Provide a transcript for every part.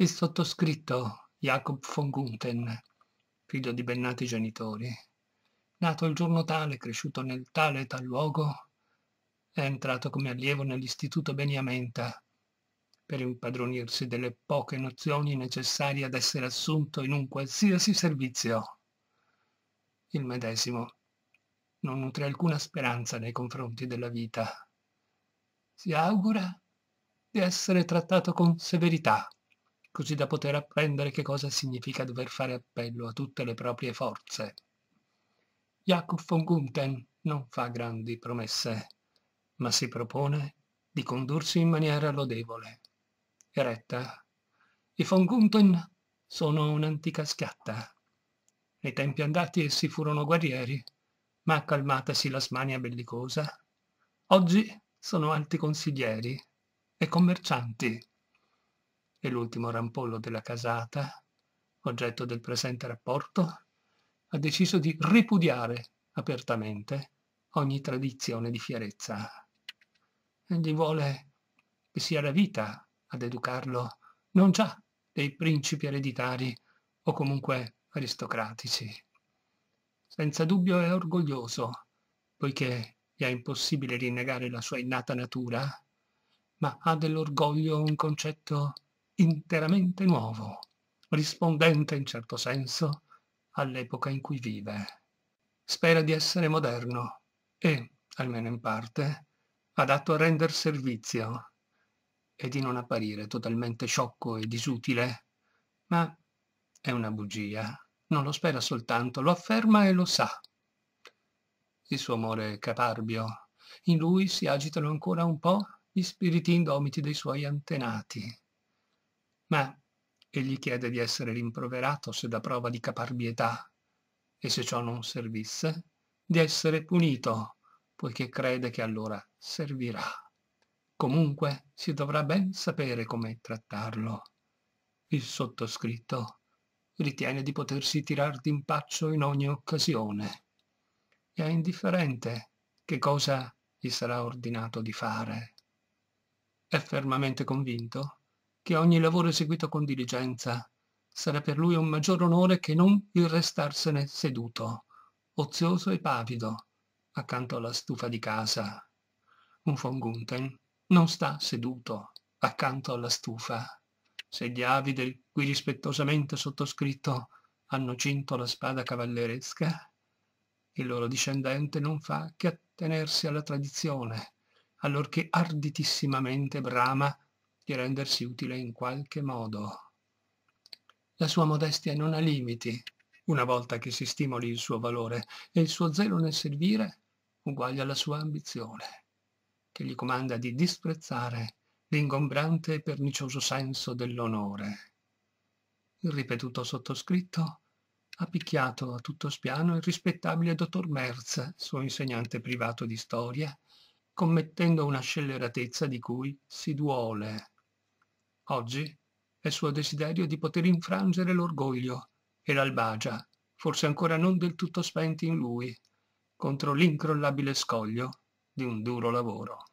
Il sottoscritto Jacob von Gunten, figlio di bennati genitori, nato il giorno tale, cresciuto nel tale e tal luogo, è entrato come allievo nell'istituto Beniamenta per impadronirsi delle poche nozioni necessarie ad essere assunto in un qualsiasi servizio. Il medesimo non nutre alcuna speranza nei confronti della vita. Si augura di essere trattato con severità così da poter apprendere che cosa significa dover fare appello a tutte le proprie forze. Jacob von Gunten non fa grandi promesse, ma si propone di condursi in maniera lodevole e retta. I von Gunten sono un'antica schiatta. Nei tempi andati essi furono guerrieri, ma calmatasi la smania bellicosa, oggi sono alti consiglieri e commercianti e l'ultimo rampollo della casata, oggetto del presente rapporto, ha deciso di ripudiare apertamente ogni tradizione di fierezza. Egli vuole che sia la vita ad educarlo, non già dei principi ereditari o comunque aristocratici. Senza dubbio è orgoglioso, poiché gli è impossibile rinnegare la sua innata natura, ma ha dell'orgoglio un concetto interamente nuovo, rispondente in certo senso all'epoca in cui vive. Spera di essere moderno e, almeno in parte, adatto a render servizio e di non apparire totalmente sciocco e disutile, ma è una bugia, non lo spera soltanto, lo afferma e lo sa. Il suo amore è caparbio, in lui si agitano ancora un po' gli spiriti indomiti dei suoi antenati ma egli chiede di essere rimproverato se da prova di caparbietà, e se ciò non servisse, di essere punito, poiché crede che allora servirà. Comunque si dovrà ben sapere come trattarlo. Il sottoscritto ritiene di potersi tirar d'impaccio in ogni occasione e è indifferente che cosa gli sarà ordinato di fare. È fermamente convinto che ogni lavoro eseguito con diligenza. Sarà per lui un maggior onore che non il restarsene seduto, ozioso e pavido, accanto alla stufa di casa. Un von Gunten non sta seduto accanto alla stufa. Se gli avi del qui rispettosamente sottoscritto hanno cinto la spada cavalleresca, il loro discendente non fa che attenersi alla tradizione, allorché arditissimamente brama di rendersi utile in qualche modo. La sua modestia non ha limiti, una volta che si stimoli il suo valore, e il suo zelo nel servire uguale alla sua ambizione, che gli comanda di disprezzare l'ingombrante e pernicioso senso dell'onore. Il ripetuto sottoscritto ha picchiato a tutto spiano il rispettabile dottor Merz, suo insegnante privato di storia, commettendo una scelleratezza di cui si duole. Oggi è suo desiderio di poter infrangere l'orgoglio e l'albagia, forse ancora non del tutto spenti in lui, contro l'incrollabile scoglio di un duro lavoro.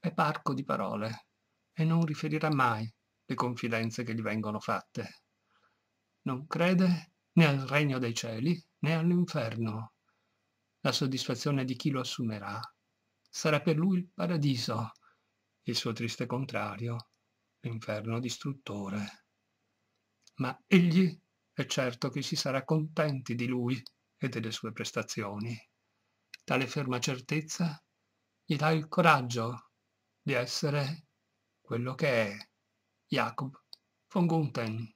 È parco di parole e non riferirà mai le confidenze che gli vengono fatte. Non crede né al regno dei cieli né all'inferno. La soddisfazione di chi lo assumerà sarà per lui il paradiso, il suo triste contrario l'inferno distruttore. Ma egli è certo che si sarà contenti di lui e delle sue prestazioni. Tale ferma certezza gli dà il coraggio di essere quello che è Jacob von Gunten.